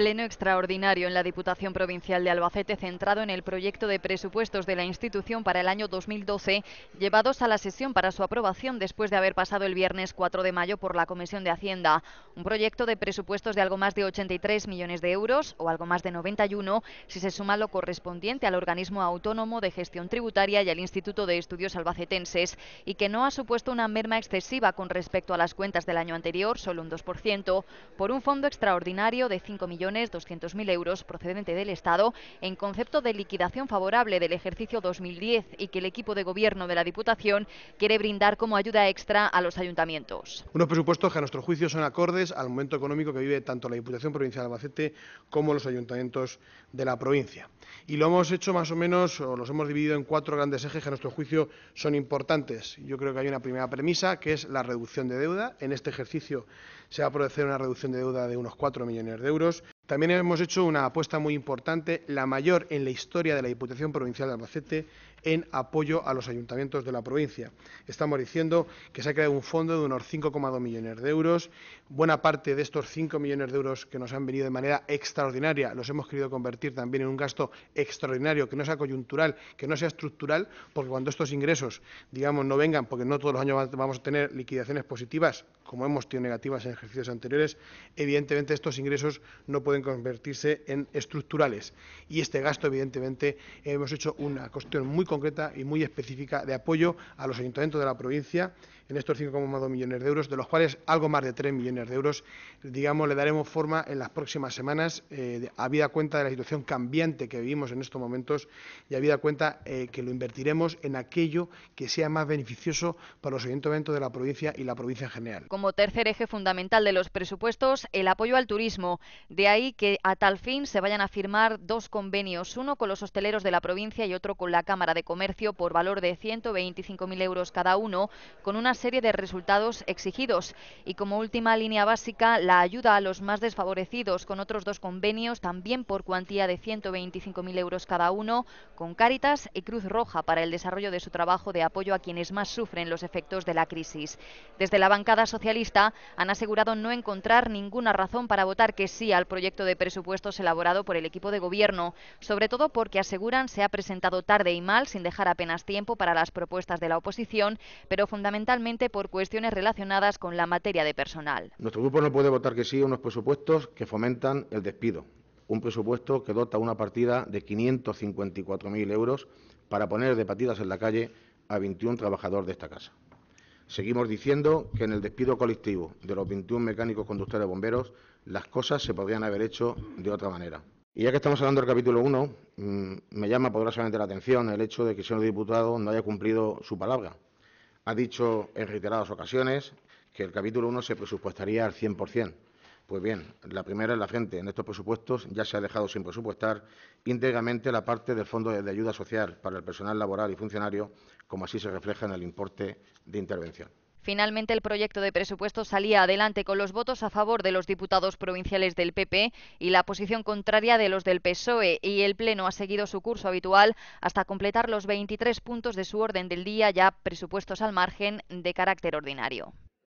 Pleno extraordinario en la Diputación Provincial de Albacete centrado en el proyecto de presupuestos de la institución para el año 2012, llevados a la sesión para su aprobación después de haber pasado el viernes 4 de mayo por la Comisión de Hacienda. Un proyecto de presupuestos de algo más de 83 millones de euros o algo más de 91 si se suma lo correspondiente al organismo autónomo de gestión tributaria y al Instituto de Estudios Albacetenses y que no ha supuesto una merma excesiva con respecto a las cuentas del año anterior, solo un 2%, por un fondo extraordinario de 5 millones 200.000 euros procedente del Estado en concepto de liquidación favorable del ejercicio 2010 y que el equipo de gobierno de la Diputación quiere brindar como ayuda extra a los ayuntamientos. Unos presupuestos que a nuestro juicio son acordes al momento económico que vive tanto la Diputación Provincial de Albacete como los ayuntamientos de la provincia. Y lo hemos hecho más o menos, o los hemos dividido en cuatro grandes ejes que a nuestro juicio son importantes. Yo creo que hay una primera premisa, que es la reducción de deuda. En este ejercicio se va a producir una reducción de deuda de unos 4 millones de euros. También hemos hecho una apuesta muy importante, la mayor en la historia de la Diputación Provincial de Albacete, en apoyo a los ayuntamientos de la provincia. Estamos diciendo que se ha creado un fondo de unos 5,2 millones de euros. Buena parte de estos 5 millones de euros que nos han venido de manera extraordinaria los hemos querido convertir también en un gasto extraordinario, que no sea coyuntural, que no sea estructural, porque cuando estos ingresos, digamos, no vengan, porque no todos los años vamos a tener liquidaciones positivas, como hemos tenido negativas en ejercicios anteriores, evidentemente estos ingresos no pueden convertirse en estructurales. Y este gasto, evidentemente, hemos hecho una cuestión muy concreta y muy específica de apoyo a los ayuntamientos de la provincia en estos 5,2 millones de euros, de los cuales algo más de 3 millones de euros, digamos, le daremos forma en las próximas semanas, eh, habida cuenta de la situación cambiante que vivimos en estos momentos y habida cuenta eh, que lo invertiremos en aquello que sea más beneficioso para los ayuntamientos de la provincia y la provincia en general. Como tercer eje fundamental de los presupuestos, el apoyo al turismo. De ahí que a tal fin se vayan a firmar dos convenios, uno con los hosteleros de la provincia y otro con la Cámara de Comercio por valor de 125.000 euros cada uno, con una serie de resultados exigidos. Y como última línea básica, la ayuda a los más desfavorecidos con otros dos convenios, también por cuantía de 125.000 euros cada uno, con Cáritas y Cruz Roja para el desarrollo de su trabajo de apoyo a quienes más sufren los efectos de la crisis. Desde la bancada socialista han asegurado no encontrar ninguna razón para votar que sí al proyecto de presupuestos elaborado por el equipo de gobierno, sobre todo porque aseguran se ha presentado tarde y mal, sin dejar apenas tiempo para las propuestas de la oposición, pero fundamentalmente por cuestiones relacionadas con la materia de personal. Nuestro grupo no puede votar que sí a unos presupuestos que fomentan el despido, un presupuesto que dota una partida de 554.000 euros para poner de patidas en la calle a 21 trabajadores de esta casa. Seguimos diciendo que en el despido colectivo de los 21 mecánicos conductores bomberos las cosas se podrían haber hecho de otra manera. Y ya que estamos hablando del capítulo 1, mm, me llama poderosamente la atención el hecho de que el señor diputado no haya cumplido su palabra. Ha dicho en reiteradas ocasiones que el capítulo 1 se presupuestaría al 100%. Pues bien, la primera es la gente. En estos presupuestos ya se ha dejado sin presupuestar íntegramente la parte del Fondo de Ayuda Social para el personal laboral y funcionario, como así se refleja en el importe de intervención. Finalmente, el proyecto de presupuesto salía adelante con los votos a favor de los diputados provinciales del PP y la posición contraria de los del PSOE, y el Pleno ha seguido su curso habitual hasta completar los 23 puntos de su orden del día, ya presupuestos al margen de carácter ordinario.